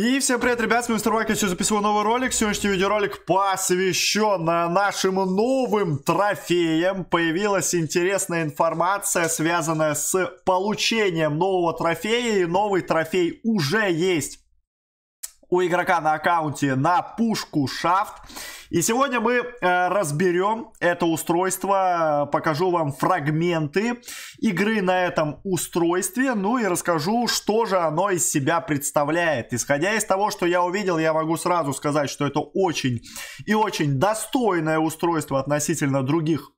И всем привет, ребят, с вами Мистер Вайк, я сегодня записываю новый ролик. Сегодняшний видеоролик посвящен нашим новым трофеям. Появилась интересная информация, связанная с получением нового трофея, и новый трофей уже есть у игрока на аккаунте на пушку шафт. И сегодня мы э, разберем это устройство, покажу вам фрагменты игры на этом устройстве, ну и расскажу, что же оно из себя представляет. Исходя из того, что я увидел, я могу сразу сказать, что это очень и очень достойное устройство относительно других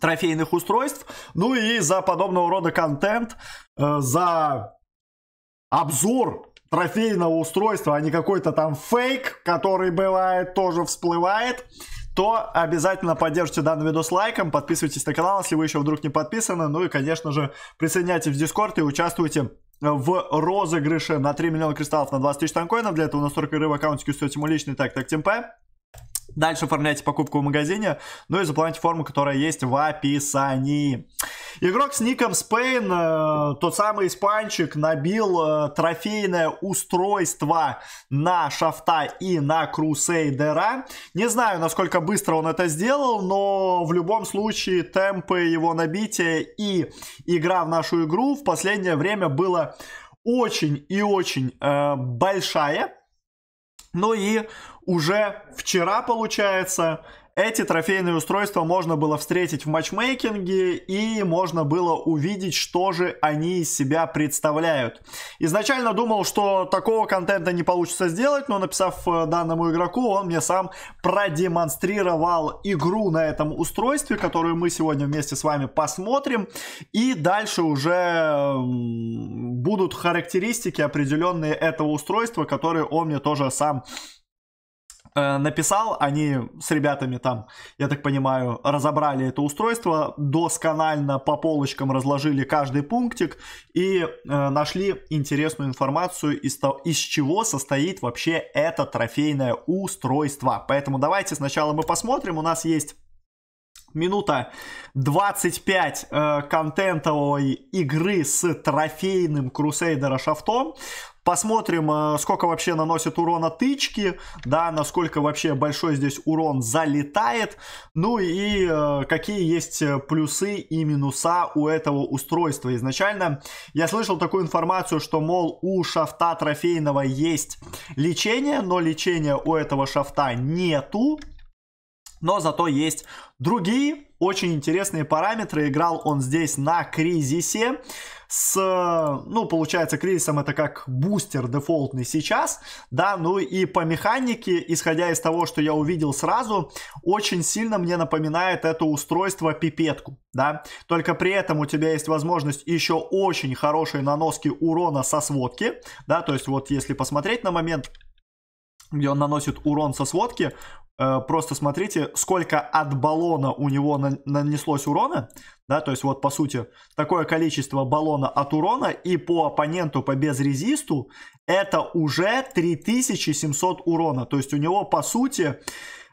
трофейных устройств. Ну и за подобного рода контент, э, за обзор трофейного устройства, а не какой-то там фейк, который бывает, тоже всплывает, то обязательно поддержите данный видос лайком, подписывайтесь на канал, если вы еще вдруг не подписаны, ну и, конечно же, присоединяйтесь в Дискорд и участвуйте в розыгрыше на 3 миллиона кристаллов на 20 тысяч танкоинов. Для этого настройка игры в аккаунте стоит ему личный так так темпе. Дальше оформляйте покупку в магазине, ну и заполняйте форму, которая есть в описании. Игрок с ником Спейн, э, тот самый испанчик, набил э, трофейное устройство на Шафта и на Крусейдера. Не знаю, насколько быстро он это сделал, но в любом случае темпы его набития и игра в нашу игру в последнее время была очень и очень э, большая. Ну и уже вчера, получается, эти трофейные устройства можно было встретить в матчмейкинге и можно было увидеть, что же они из себя представляют. Изначально думал, что такого контента не получится сделать, но написав э, данному игроку, он мне сам продемонстрировал игру на этом устройстве, которую мы сегодня вместе с вами посмотрим. И дальше уже будут характеристики определенные этого устройства, которые он мне тоже сам Э, написал, они с ребятами там, я так понимаю, разобрали это устройство, досконально по полочкам разложили каждый пунктик и э, нашли интересную информацию, из, из чего состоит вообще это трофейное устройство. Поэтому давайте сначала мы посмотрим, у нас есть минута 25 э, контентовой игры с трофейным Крусейдера Шафтом. Посмотрим, э, сколько вообще наносит урона тычки, да, насколько вообще большой здесь урон залетает, ну и э, какие есть э, плюсы и минуса у этого устройства. Изначально я слышал такую информацию, что, мол, у шафта трофейного есть лечение, но лечения у этого шафта нету, но зато есть другие очень интересные параметры. Играл он здесь на кризисе. С, ну, получается, кризисом это как бустер дефолтный сейчас, да, ну и по механике, исходя из того, что я увидел сразу, очень сильно мне напоминает это устройство пипетку, да, только при этом у тебя есть возможность еще очень хорошей наноски урона со сводки, да, то есть вот если посмотреть на момент, где он наносит урон со сводки, э, просто смотрите, сколько от баллона у него нанеслось урона, да, то есть вот по сути такое количество баллона от урона и по оппоненту по безрезисту это уже 3700 урона, то есть у него по сути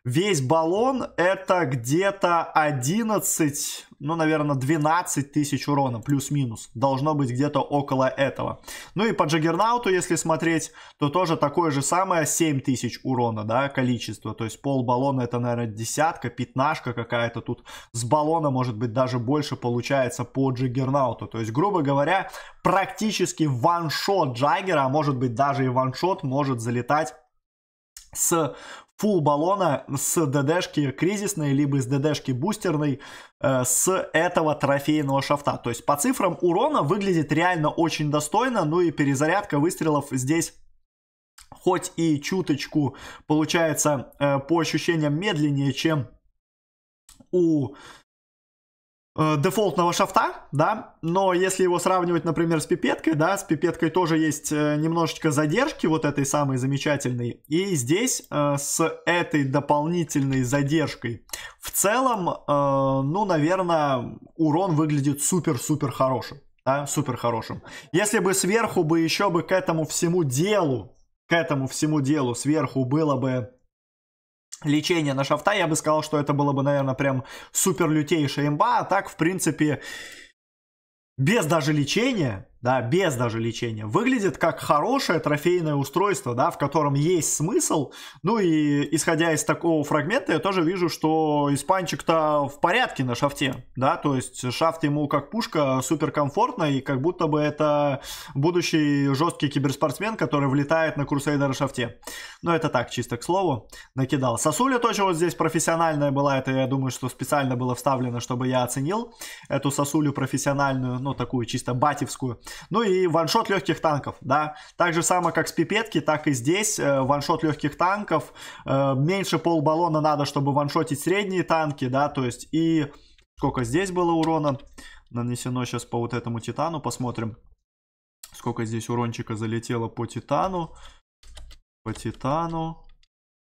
Весь баллон это где-то 11, ну, наверное, 12 тысяч урона, плюс-минус. Должно быть где-то около этого. Ну и по Джаггернауту, если смотреть, то тоже такое же самое 7 тысяч урона, да, количество. То есть пол баллона это, наверное, десятка, пятнашка какая-то. Тут с баллона, может быть, даже больше получается по Джаггернауту. То есть, грубо говоря, практически ваншот Джаггера, а может быть даже и ваншот может залетать с фул баллона с ДДшки кризисной, либо с ДДшки бустерной э, с этого трофейного шафта. То есть по цифрам урона выглядит реально очень достойно, ну и перезарядка выстрелов здесь хоть и чуточку получается э, по ощущениям медленнее, чем у Э, дефолтного шафта, да, но если его сравнивать, например, с пипеткой, да, с пипеткой тоже есть э, немножечко задержки вот этой самой замечательной, и здесь э, с этой дополнительной задержкой в целом, э, ну, наверное, урон выглядит супер-супер хорошим. Да, супер хорошим. Если бы сверху бы еще бы к этому всему делу, к этому всему делу сверху было бы лечение на шафта, я бы сказал, что это было бы, наверное, прям супер лютейшая имба, а так, в принципе, без даже лечения, да, без даже лечения, выглядит как хорошее трофейное устройство, да, в котором есть смысл. Ну и исходя из такого фрагмента, я тоже вижу, что испанчик-то в порядке на шафте, да, то есть шафт ему как пушка суперкомфортно и как будто бы это будущий жесткий киберспортсмен, который влетает на Crusader шафте. Но это так, чисто к слову, накидал. Сосуля тоже вот здесь профессиональная была, это я думаю, что специально было вставлено, чтобы я оценил эту сосулю профессиональную, ну такую чисто батевскую. Ну и ваншот легких танков, да. Так же самое, как с пипетки, так и здесь э, ваншот легких танков. Э, меньше полбаллона надо, чтобы ваншотить средние танки, да, то есть и сколько здесь было урона нанесено сейчас по вот этому Титану, посмотрим. Сколько здесь урончика залетело по Титану. По Титану.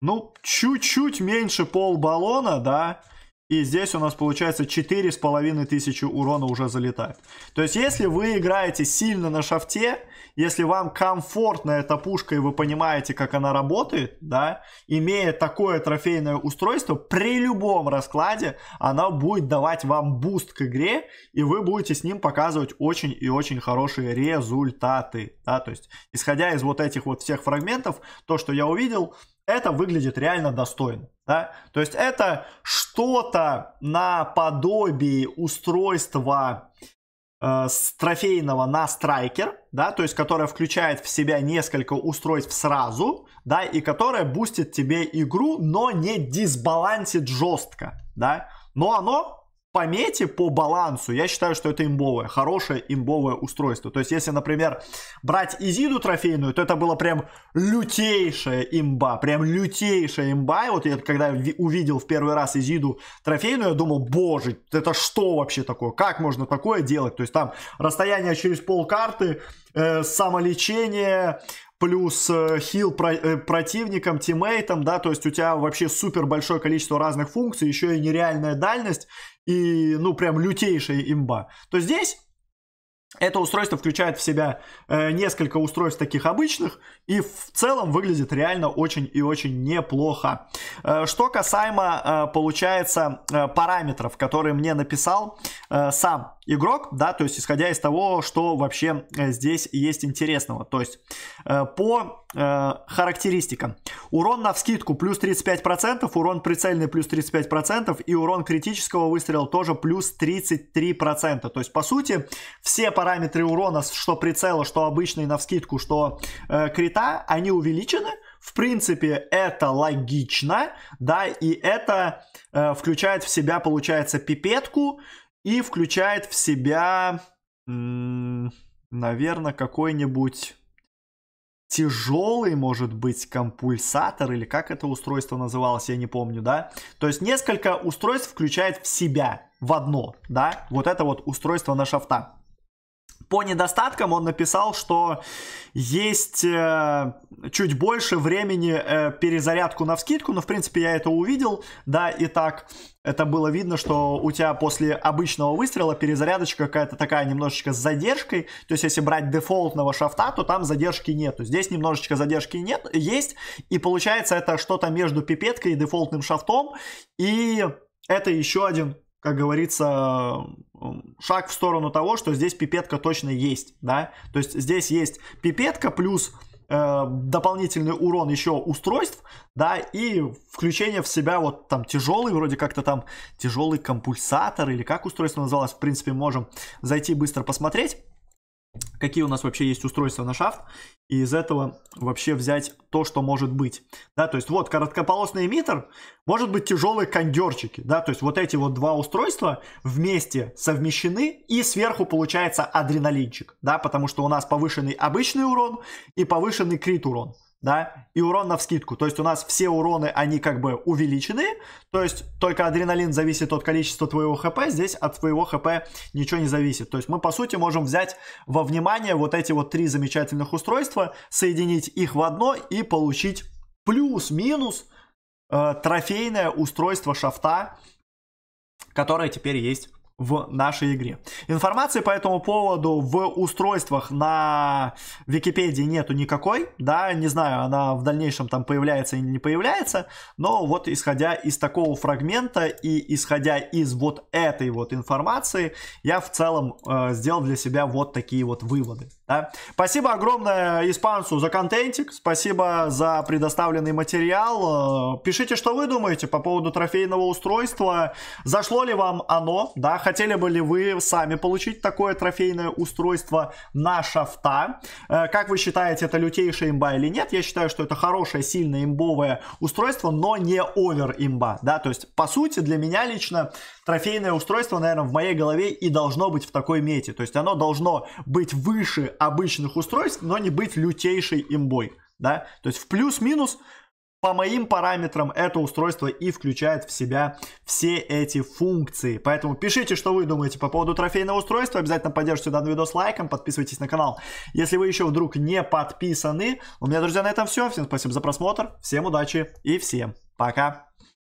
Ну, чуть-чуть меньше полбаллона, да. Да и здесь у нас получается 4500 урона уже залетает. То есть, если вы играете сильно на шафте, если вам комфортно эта пушка и вы понимаете, как она работает, да, имея такое трофейное устройство, при любом раскладе она будет давать вам буст к игре, и вы будете с ним показывать очень и очень хорошие результаты, да, то есть, исходя из вот этих вот всех фрагментов, то, что я увидел, это выглядит реально достойно. Да? То есть это что-то наподобие устройства э, трофейного на страйкер, да, то есть которое включает в себя несколько устройств сразу, да, и которое бустит тебе игру, но не дисбалансит жестко, да, но оно по мете, по балансу, я считаю, что это имбовое, хорошее имбовое устройство. То есть, если, например, брать Изиду трофейную, то это было прям лютейшая имба, прям лютейшая имба. И вот я когда увидел в первый раз Изиду трофейную, я думал, боже, это что вообще такое? Как можно такое делать? То есть, там расстояние через пол карты, э, самолечение, плюс э, хил про э, противникам, тиммейтам, да, то есть у тебя вообще супер большое количество разных функций, еще и нереальная дальность, и, ну, прям лютейшая имба. То здесь это устройство включает в себя э, несколько устройств таких обычных и в целом выглядит реально очень и очень неплохо. Э, что касаемо, э, получается, э, параметров, которые мне написал э, сам игрок, да, то есть исходя из того, что вообще э, здесь есть интересного. То есть э, по э, характеристикам. Урон на вскидку плюс 35%, урон прицельный плюс 35% и урон критического выстрела тоже плюс 33%. То есть, по сути, все параметры урона, что прицела, что обычный на вскидку, что э, крита, они увеличены. В принципе, это логично, да, и это э, включает в себя, получается, пипетку, и включает в себя, наверное, какой-нибудь тяжелый, может быть, компульсатор, или как это устройство называлось, я не помню, да? То есть несколько устройств включает в себя, в одно, да? Вот это вот устройство на шафта. По недостаткам он написал, что есть э, чуть больше времени э, перезарядку на вскидку, но в принципе я это увидел, да, и так это было видно, что у тебя после обычного выстрела перезарядочка какая-то такая немножечко с задержкой, то есть если брать дефолтного шафта, то там задержки нету, здесь немножечко задержки нет, есть, и получается это что-то между пипеткой и дефолтным шафтом, и это еще один, как говорится, шаг в сторону того, что здесь пипетка точно есть, да, то есть здесь есть пипетка плюс э, дополнительный урон еще устройств, да, и включение в себя вот там тяжелый, вроде как-то там тяжелый компульсатор или как устройство называлось, в принципе, можем зайти быстро посмотреть какие у нас вообще есть устройства на шафт, и из этого вообще взять то, что может быть. Да, то есть вот короткополосный эмиттер, может быть тяжелые кондерчики, да, то есть вот эти вот два устройства вместе совмещены, и сверху получается адреналинчик, да, потому что у нас повышенный обычный урон и повышенный крит урон да, и урон на вскидку. То есть у нас все уроны, они как бы увеличены, то есть только адреналин зависит от количества твоего хп, здесь от твоего хп ничего не зависит. То есть мы по сути можем взять во внимание вот эти вот три замечательных устройства, соединить их в одно и получить плюс-минус э, трофейное устройство шафта, которое теперь есть в нашей игре. Информации по этому поводу в устройствах на Википедии нету никакой, да, не знаю, она в дальнейшем там появляется или не появляется, но вот исходя из такого фрагмента и исходя из вот этой вот информации, я в целом э, сделал для себя вот такие вот выводы. Да? Спасибо огромное испанцу за контентик, спасибо за предоставленный материал. Э, пишите, что вы думаете по поводу трофейного устройства. Зашло ли вам оно? Да? Хотели бы ли вы сами получить такое трофейное устройство на шафта? Э, как вы считаете, это лютейшая имба или нет? Я считаю, что это хорошее, сильное имбовое устройство, но не овер имба. Да? То есть, по сути, для меня лично трофейное устройство, наверное, в моей голове и должно быть в такой мете. То есть оно должно быть выше обычных устройств, но не быть лютейшей имбой, да, то есть в плюс-минус по моим параметрам это устройство и включает в себя все эти функции. Поэтому пишите, что вы думаете по поводу трофейного устройства. Обязательно поддержите данный видос лайком, подписывайтесь на канал. Если вы еще вдруг не подписаны. У меня, друзья, на этом все. Всем спасибо за просмотр, всем удачи и всем пока.